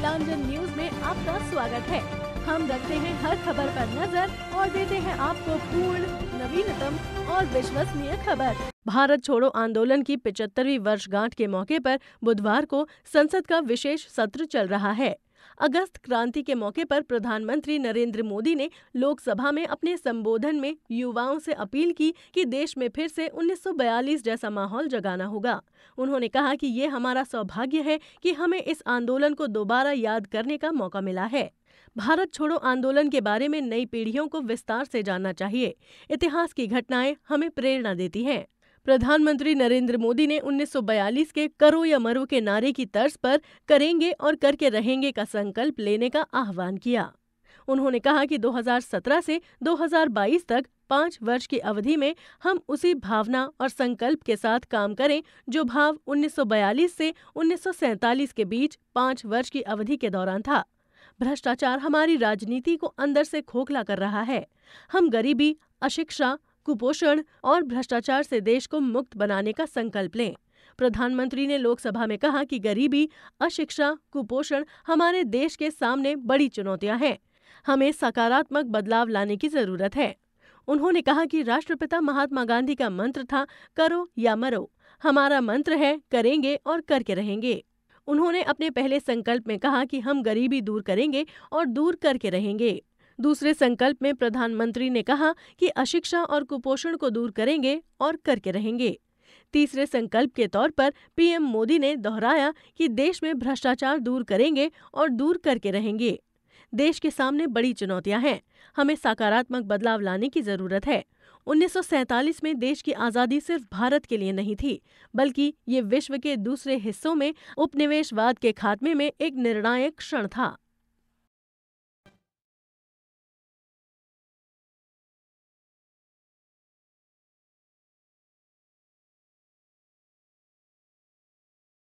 नीलांजन news में आपका स्वागत है हम रखते हैं हर खबर पर नजर और देते हैं आपको पूर्ण नवीनतम और विश्वसनीय खबर भारत छोड़ो आंदोलन की पिचहत्तरवीं वर्षगांठ के मौके पर बुधवार को संसद का विशेष सत्र चल रहा है अगस्त क्रांति के मौके पर प्रधानमंत्री नरेंद्र मोदी ने लोकसभा में अपने संबोधन में युवाओं से अपील की कि देश में फिर से 1942 जैसा माहौल जगाना होगा उन्होंने कहा कि ये हमारा सौभाग्य है कि हमें इस आंदोलन को दोबारा याद करने का मौका मिला है भारत छोड़ो आंदोलन के बारे में नई पीढ़ियों को विस्तार से जानना चाहिए इतिहास की घटनाएं हमें प्रेरणा देती हैं प्रधानमंत्री नरेंद्र मोदी ने 1942 के करो या मरो के नारे की तर्ज पर करेंगे और करके रहेंगे का संकल्प लेने का आह्वान किया उन्होंने कहा कि 2017 से 2022 तक पाँच वर्ष की अवधि में हम उसी भावना और संकल्प के साथ काम करें जो भाव 1942 से 1947 के बीच पाँच वर्ष की अवधि के दौरान था भ्रष्टाचार हमारी राजनीति को अंदर से खोखला कर रहा है हम गरीबी अशिक्षा कुपोषण और भ्रष्टाचार से देश को मुक्त बनाने का संकल्प लें प्रधानमंत्री ने लोकसभा में कहा कि गरीबी अशिक्षा कुपोषण हमारे देश के सामने बड़ी चुनौतियां हैं हमें सकारात्मक बदलाव लाने की जरूरत है उन्होंने कहा कि राष्ट्रपिता महात्मा गांधी का मंत्र था करो या मरो हमारा मंत्र है करेंगे और करके रहेंगे उन्होंने अपने पहले संकल्प में कहा कि हम गरीबी दूर करेंगे और दूर करके रहेंगे दूसरे संकल्प में प्रधानमंत्री ने कहा कि अशिक्षा और कुपोषण को दूर करेंगे और करके रहेंगे तीसरे संकल्प के तौर पर पीएम मोदी ने दोहराया कि देश में भ्रष्टाचार दूर करेंगे और दूर करके रहेंगे देश के सामने बड़ी चुनौतियां हैं हमें सकारात्मक बदलाव लाने की जरूरत है 1947 में देश की आज़ादी सिर्फ भारत के लिए नहीं थी बल्कि ये विश्व के दूसरे हिस्सों में उपनिवेशवाद के खात्मे में एक निर्णायक क्षण था